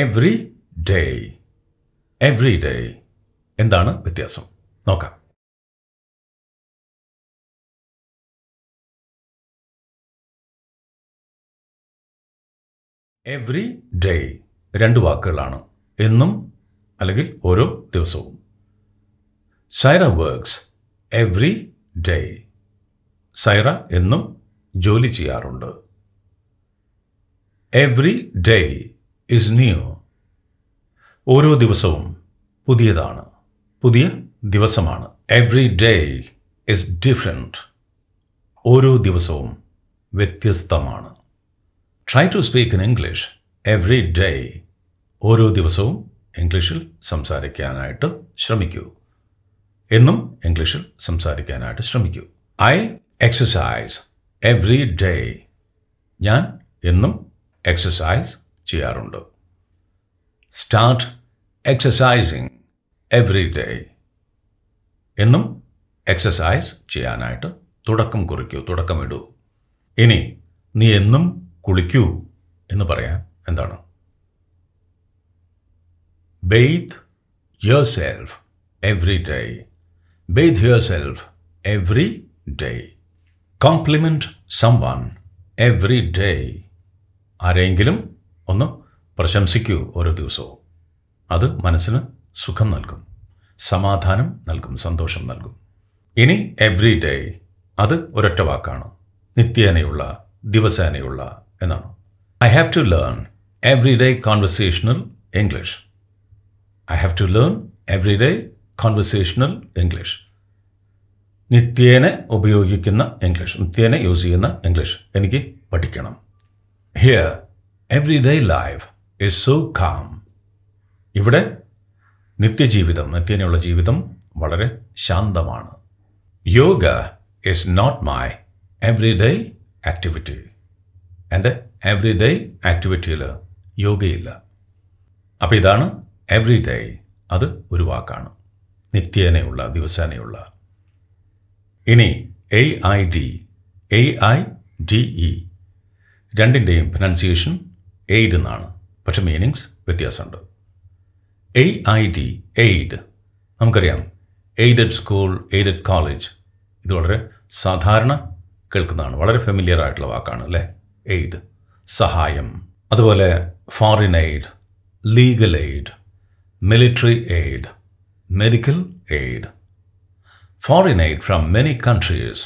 Every day every day എന്താണ് വ്യത്യാസം നോക്കാം എവ്രി ഡേ രണ്ട് വാക്കുകളാണ് എന്നും അല്ലെങ്കിൽ ഓരോ ദിവസവും Saira works every day Saira എന്നും ജോലി ചെയ്യാറുണ്ട് എവ്രി ഡേ ഇസ് ന്യൂ ഓരോ ദിവസവും പുതിയതാണ് പുതിയ ദിവസമാണ് എവ്രി ഡേ ഇസ് ഡിഫറെൻറ്റ് ഓരോ ദിവസവും വ്യത്യസ്തമാണ് try to speak in English every day ഓരോ ദിവസവും ഇംഗ്ലീഷിൽ സംസാരിക്കാനായിട്ട് ശ്രമിക്കൂ എന്നും ഇംഗ്ലീഷിൽ സംസാരിക്കാനായിട്ട് ശ്രമിക്കൂ ഐ എക്സസൈസ് എവ്രി ഡേ ഞാൻ എന്നും എക്സസൈസ് ചെയ്യാറുണ്ട് സ്റ്റാർട്ട് എക്സസൈസിങ് എവറി ഡേ എന്നും എക്സസൈസ് ചെയ്യാനായിട്ട് തുടക്കം കുറിക്കൂ തുടക്കമിടൂ ഇനി നീ എന്നും കുളിക്കൂ എന്ന് പറയാൻ എന്താണ് bathe yourself every day bathe yourself every day compliment someone every day ആരെങ്കിലും ഒന്ന് പ്രശംസിക്കൂ ഓരോ ദിവസവും അത് മനസ്സിന് സുഖം നൽകും സമാധാനം നൽകും സന്തോഷം നൽകും ഇനി എവ്രി ഡേ അത് ഒരൊറ്റ വാക്കാണ് നിത്യേനയുള്ള ദിവസേനയുള്ള എന്നാണ് I have to learn every day conversational English I have to learn every day conversational English നിത്യേനെ ഉപയോഗിക്കുന്ന ഇംഗ്ലീഷ് നിത്യേനെ യൂസ് ചെയ്യുന്ന ഇംഗ്ലീഷ് എനിക്ക് പഠിക്കണം here day life is so calm ഇവിടെ നിത്യജീവിതം നിത്യേനയുള്ള ജീവിതം വളരെ ശാന്തമാണ് yoga is not my day activity എൻ്റെ ഡേ ആക്ടിവിറ്റിയിൽ യോഗയില്ല അപ്പോൾ ഇതാണ് ഡേ അത് ഒരു വാക്കാണ് നിത്യേനയുള്ള ദിവസേനയുള്ള ഇനി A I D A I D E രണ്ടിൻ്റെയും പ്രൊനൗൺസിയേഷൻ എയ്ഡ് എന്നാണ് പക്ഷെ മീനിങ്സ് വ്യത്യാസമുണ്ട് എ ഐ ഡി എയ്ഡ് നമുക്കറിയാം എയ്ഡഡ് സ്കൂൾ എയ്ഡഡ് കോളേജ് ഇത് വളരെ സാധാരണ കേൾക്കുന്നതാണ് വളരെ ഫെമിലിയർ ആയിട്ടുള്ള വാക്കാണ് അല്ലേ എയ്ഡ് സഹായം അതുപോലെ foreign aid legal aid military aid medical aid foreign aid from many countries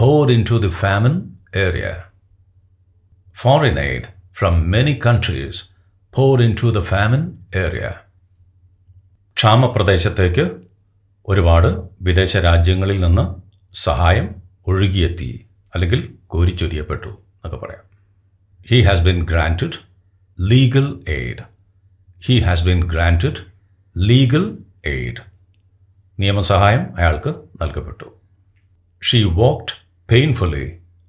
poured into the famine area ഫോറിൻ എയ്ഡ് from many countries poured into the famine area. ക്ഷാമപ്രദേശത്തേക്ക് ഒരുപാട് വിദേശ രാജ്യങ്ങളിൽ നിന്ന് സഹായം ഒഴുകിയെത്തി അല്ലെങ്കിൽ കോരിച്ചൊരിയപ്പെട്ടു എന്നൊക്കെ പറയാം he has been granted legal aid he has been granted legal aid നിയമസഹായം അയാൾക്ക് നൽകപ്പെട്ടു she walked painfully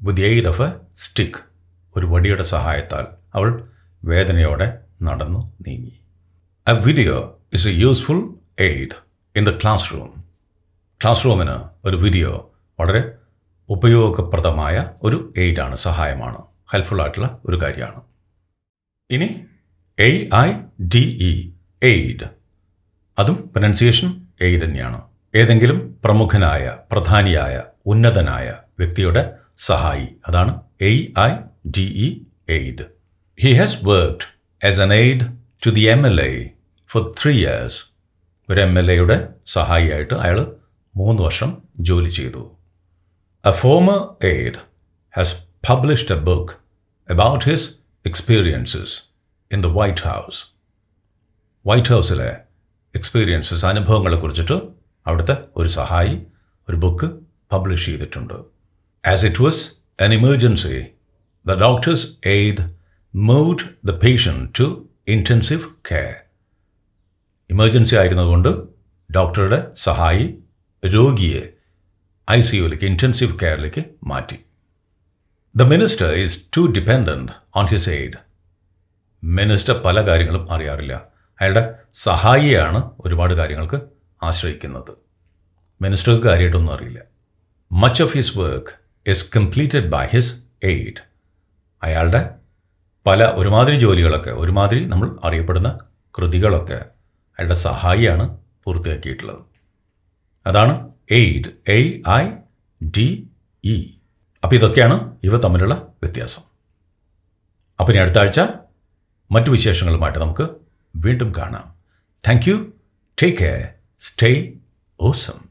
with aid of a stick ഒരു വടിയുടെ സഹായത്താൽ അവൾ വേദനയോടെ നടന്നു നീങ്ങി a video is a useful aid in the classroom class റൂമിന് ഒരു വീഡിയോ വളരെ ഉപയോഗപ്രദമായ ഒരു എയ്ഡാണ് സഹായമാണ് ഹെൽപ്ഫുൾ ആയിട്ടുള്ള ഒരു കാര്യമാണ് ഇനി A I D E aide അതും പ്രൊനൗൺസിയേഷൻ എയ്ഡ് തന്നെയാണ് ഏതെങ്കിലും പ്രമുഖനായ പ്രധാനിയായ ഉന്നതനായ വ്യക്തിയുടെ സഹായി അതാണ് A I D E aide He has worked as an aide to the MLA for three years. ഒരു എം എൽ എയുടെ സഹായിയായിട്ട് അയാൾ മൂന്ന് വർഷം ജോലി ചെയ്തു a former aide has published a book about his experiences in the White House White ഹൗസിലെ experiences അനുഭവങ്ങളെ കുറിച്ചിട്ട് അവിടുത്തെ ഒരു സഹായി ഒരു ബുക്ക് പബ്ലിഷ് ചെയ്തിട്ടുണ്ട് as it was an emergency the doctor's aide moved the patient to intensive care emergency ആയിരുന്നതുകൊണ്ട് ഡോക്ടറുടെ സഹായി രോഗിയെ ഐ സി യുയിലേക്ക് ഇൻറ്റൻസീവ് കെയറിലേക്ക് മാറ്റി the minister is too dependent on his aide minister പല കാര്യങ്ങളും അറിയാറില്ല അയാളുടെ സഹായിയാണ് ഒരുപാട് കാര്യങ്ങൾക്ക് ആശ്രയിക്കുന്നത് മിനിസ്റ്റർക്ക് കാര്യമായിട്ടൊന്നും അറിയില്ല much of his work is completed by his aide അയാളുടെ പല ഒരുമാതിരി ജോലികളൊക്കെ ഒരുമാതിരി നമ്മൾ അറിയപ്പെടുന്ന കൃതികളൊക്കെ അയാളുടെ സഹായിയാണ് പൂർത്തിയാക്കിയിട്ടുള്ളത് അതാണ് aide A I D E അപ്പം ഇതൊക്കെയാണ് ഇവ തമ്മിലുള്ള വ്യത്യാസം അപ്പം ഇനി അടുത്ത ആഴ്ച മറ്റു വിശേഷങ്ങളുമായിട്ട് നമുക്ക് വീണ്ടും കാണാം thank you take care stay awesome